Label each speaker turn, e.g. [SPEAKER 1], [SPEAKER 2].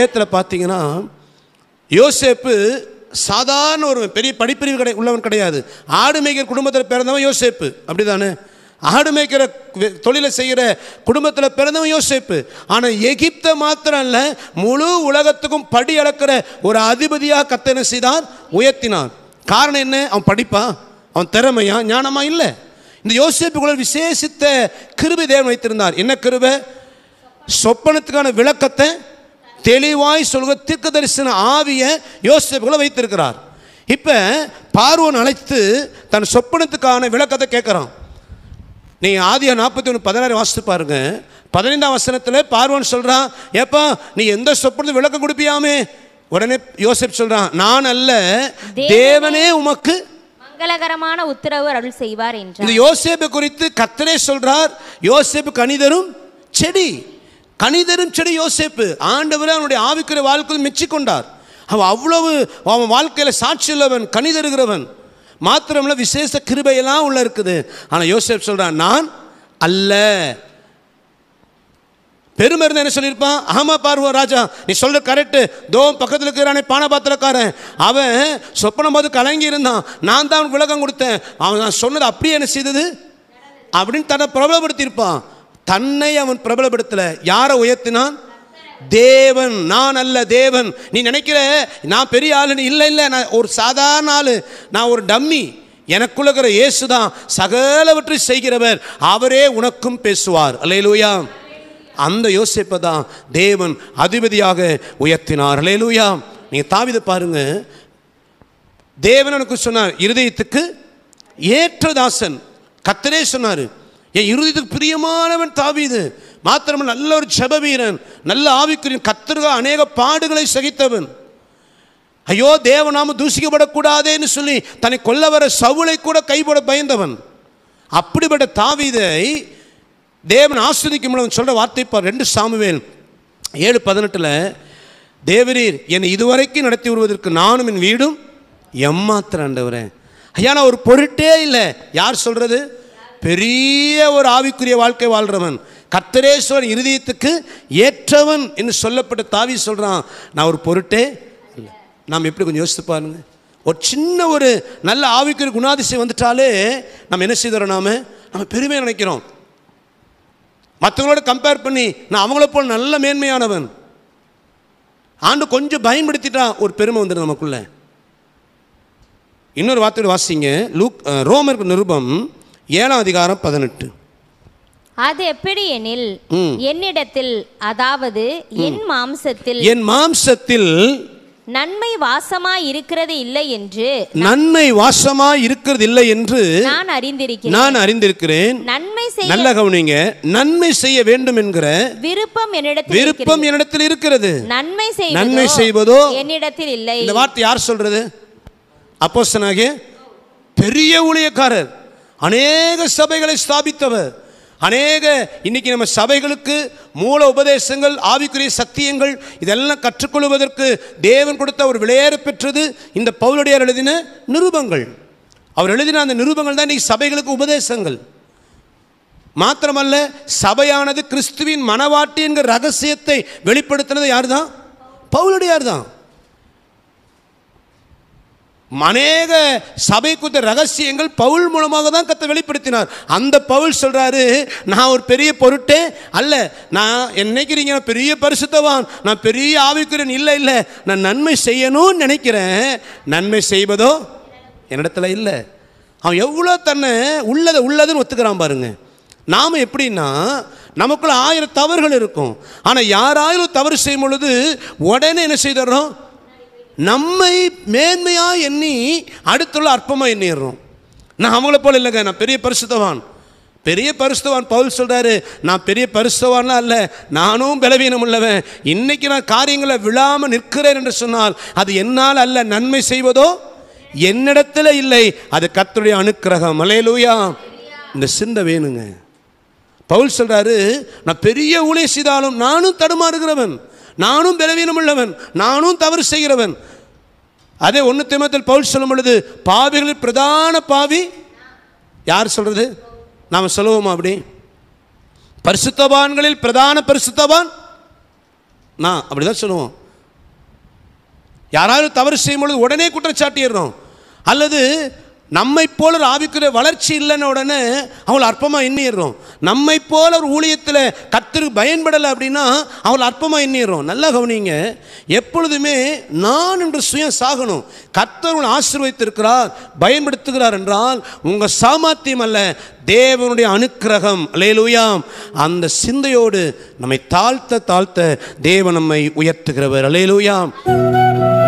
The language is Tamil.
[SPEAKER 1] நேரத்தில் பார்த்தீங்கன்னா யோசேப்பு சாதாரண ஒரு பெரிய படிப்பறிவு கிடை உள்ளவன் கிடையாது ஆடு மேய்க்கிற குடும்பத்தில் பிறந்தவன் யோசேப்பு அப்படி தானே ஆடு மேய்க்கிற தொழிலை செய்கிற குடும்பத்தில் பிறந்தவன் யோசேப்பு ஆனால் எகிப்தை மாத்திரம் இல்லை முழு உலகத்துக்கும் படி அளக்கிற ஒரு அதிபதியாக கத்தனை செய்தான் உயர்த்தினார் காரணம் என்ன அவன் படிப்பான் அவன் திறமையா ஞானமா இல்லை இந்த யோசிப்புக்குள்ள விசேஷித்த கிருபி தேவன் வைத்திருந்தார் என்ன கிருபை சொப்பனத்துக்கான விளக்கத்தை தெளிவாய் சொல்க தீர்க்க தரிசன ஆவியை யோசிப்புகளை வைத்திருக்கிறார் இப்போ பார்வன் அழைத்து தன் சொப்பனத்துக்கான விளக்கத்தை கேட்குறான் நீ ஆதியா நாற்பத்தி ஒன்று பதினாறு வாசித்து பாருங்க பதினைந்தாம் வசனத்தில் பார்வன் சொல்கிறான் ஏப்பா நீ எந்த சொப்பனத்தை விளக்கம் கொடுப்பியாமே உடனே யோசிப் சொல்கிறான் நான் அல்ல தேவனே உமக்கு மங்களகரமான உத்தரவு அருள் செய்வார் என்று இந்த யோசேப்பு குறித்து கத்தரே சொல்றார் யோசேப்பு கணிதரும் செடி கனிதரும் செடி யோசிப்பு ஆண்டவர் அவனுடைய ஆவிக்கிற வாழ்க்கையில் மெச்சிக்கொண்டார் அவன் அவ்வளவு அவன் வாழ்க்கையில் சாட்சி உள்ளவன் கனிதருகிறவன் மாத்திரமில்ல விசேஷ கிருபையெல்லாம் உள்ள இருக்குது ஆனால் யோசிப் சொல்கிறான் நான் அல்ல பெருமை இருந்தால் என்ன சொல்லியிருப்பான் ஆமாம் பார்வோ ராஜா நீ சொல்ற கரெக்டு தோம் பக்கத்தில் இருக்கிறானே பாத்திரக்காரன் அவன் சொப்பனம் போது கலங்கி இருந்தான் நான் தான் அவன் விளக்கம் கொடுத்தேன் அவன் நான் சொன்னது அப்படியே என்ன செய்தது அப்படின்னு தன்னை பிரபலப்படுத்தியிருப்பான் தன்னை அவன் பிரபலப்படுத்தல யாரை உயர்த்தினான் தேவன் நான் அல்ல தேவன் நீ நினைக்கிற நான் பெரிய ஆளுன்னு இல்லை இல்லை நான் ஒரு சாதாரண ஆள் நான் ஒரு டம்மி எனக்குள்ள இருக்கிற இயேசு தான் சகலவற்றை செய்கிறவர் அவரே உனக்கும் பேசுவார் அல்லையிலூயா அந்த யோசிப்பை தான் தேவன் அதிபதியாக உயர்த்தினார் அல்லையிலூயா நீங்கள் தாவித பாருங்க தேவன் எனக்கு சொன்னார் இருதயத்துக்கு ஏற்றதாசன் கத்தனே கத்தரே சொன்னார் என் இறுதிக்கு பிரியமானவன் தாவீது மாத்திரமல்ல நல்ல ஒரு செப வீரன் நல்ல ஆவிக்குரிய கத்திரக அநேக பாடுகளை சகித்தவன் ஐயோ தேவநாம தூசிக்கப்படக்கூடாதேன்னு சொல்லி தன்னை கொல்ல வர சவுளை கூட கைபட பயந்தவன் அப்படிப்பட்ட தாவீதை தேவன் ஆஸ்வதிக்கும் சொல்கிற வார்த்தை இப்போ ரெண்டு சாமுவேல் ஏழு பதினெட்டில் தேவரீர் என்னை இதுவரைக்கும் நடத்தி வருவதற்கு நானும் என் வீடும் எம்மாத்திரம் ஆண்டவரேன் ஐயா நான் ஒரு பொருட்டே இல்லை யார் சொல்கிறது பெரிய ஒரு ஆவிக்குரிய வாழ்க்கை வாழ்கிறவன் கத்தரேஸ்வரன் இருதயத்துக்கு ஏற்றவன் என்று சொல்லப்பட்ட தாவி சொல்கிறான் நான் ஒரு பொருட்டே இல்லை நாம் எப்படி கொஞ்சம் யோசித்து பாருங்க ஒரு சின்ன ஒரு நல்ல ஆவிக்குரிய குணாதிசயம் வந்துட்டாலே நம்ம என்ன செய்தோம் நாம் நம்ம பெருமை நினைக்கிறோம் மற்றவங்களோட கம்பேர் பண்ணி நான் அவங்கள போல் நல்ல மேன்மையானவன் ஆண்டு கொஞ்சம் பயன்படுத்திட்டான் ஒரு பெருமை வந்துடும் நமக்குள்ளே இன்னொரு வார்த்தையோடு வாசிங்க லூக் ரோமருக்கு நிருபம் ஏழாம் அதிகாரம் பதினெட்டு அது எப்படி எனில் என்னிடத்தில் அதாவது என் மாம்சத்தில் என் மாம்சத்தில் நன்மை வாசமா இருக்கிறது இல்லை என்று நன்மை வாசமா இருக்கிறது இல்லை என்று நான் அறிந்திருக்கிறேன் நான் அறிந்திருக்கிறேன் நன்மை செய்ய நல்ல கவனிங்க நன்மை செய்ய வேண்டும் என்கிற விருப்பம் என்னிடத்தில் விருப்பம் என்னிடத்தில் இருக்கிறது நன்மை செய்ய நன்மை செய்வதோ என்னிடத்தில் இல்லை இந்த வார்த்தை யார் சொல்றது அப்போஸ்தனாகிய பெரிய ஊழியக்காரர் அநேக சபைகளை ஸ்தாபித்தவர் அநேக இன்னைக்கு நம்ம சபைகளுக்கு மூல உபதேசங்கள் ஆவிக்குரிய சத்தியங்கள் இதெல்லாம் கற்றுக்கொள்வதற்கு தேவன் கொடுத்த ஒரு விளையாட பெற்றது இந்த பவுலடியார் எழுதின நிருபங்கள் அவர் எழுதின அந்த நிருபங்கள் தான் இன்னைக்கு சபைகளுக்கு உபதேசங்கள் மாத்திரமல்ல சபையானது கிறிஸ்துவின் மனவாட்டி என்கிற ரகசியத்தை வெளிப்படுத்தினது யார் தான் பவுலடியார் தான் அநேக சபைக்குத்த ரகசியங்கள் பவுல் மூலமாக தான் கத்தை வெளிப்படுத்தினார் அந்த பவுல் சொல்கிறாரு நான் ஒரு பெரிய பொருட்டே அல்ல நான் நினைக்கிறீங்க நான் பெரிய பரிசுத்தவான் நான் பெரிய ஆவிக்கிறேன் இல்லை இல்லை நான் நன்மை செய்யணும்னு நினைக்கிறேன் நன்மை செய்வதோ என்னிடத்துல இல்லை அவன் எவ்வளோ தன்னை உள்ளதை உள்ளதுன்னு ஒத்துக்கிறான் பாருங்க நாம் எப்படின்னா நமக்குள்ள ஆயிரம் தவறுகள் இருக்கும் ஆனால் யாராயிரம் தவறு செய்யும் பொழுது உடனே என்ன செய்தோம் நம்மை மேன்மையாக எண்ணி அடுத்துள்ள அற்பமாக எண்ணிடுறோம் நான் அவங்கள போல் இல்லைங்க நான் பெரிய பரிசுத்தவான் பெரிய பரிசுத்தவான் பவுல் சொல்கிறாரு நான் பெரிய பரிசுத்தவான்லாம் இல்லை நானும் பலவீனம் உள்ளவன் இன்றைக்கி நான் காரியங்களை விழாமல் நிற்கிறேன் என்று சொன்னால் அது என்னால் அல்ல நன்மை செய்வதோ என்னிடத்தில் இல்லை அது கத்துடைய அனுக்கிரகம் மலையலூயா இந்த சிந்தை வேணுங்க பவுல் சொல்கிறாரு நான் பெரிய ஊழியை செய்தாலும் நானும் தடுமாறுகிறவன் நானும் பலவீனம் உள்ளவன் நானும் தவறு செய்கிறவன் அதே ஒன்று திமத்தில் பவுல் சொல்லும் பொழுது பாவிகளில் பிரதான பாவி யார் சொல்கிறது நாம் சொல்லுவோமா அப்படி பரிசுத்தவான்களில் பிரதான பரிசுத்தவான் நான் அப்படி தான் சொல்லுவோம் யாராவது தவறு செய்யும் பொழுது உடனே குற்றச்சாட்டிடுறோம் அல்லது நம்மை போல ஒரு ஆவிக்குரிய வளர்ச்சி இல்லைன்னு உடனே அவளை அற்பமாக எண்ணிடுறோம் நம்மை போல ஒரு ஊழியத்தில் கத்திரு பயன்படலை அப்படின்னா அவளை அற்பமாக எண்ணிடுறோம் நல்லா கவனிங்க எப்பொழுதுமே நான் என்று சுயம் சாகணும் கத்தர் உங்களை ஆசீர்வதித்திருக்கிறார் பயன்படுத்துகிறார் என்றால் உங்கள் சாமர்த்தியம் அல்ல தேவனுடைய அனுக்கிரகம் அலையலுயாம் அந்த சிந்தையோடு நம்மை தாழ்த்த தாழ்த்த தேவன் நம்மை உயர்த்துகிறவர் அலையலுயாம்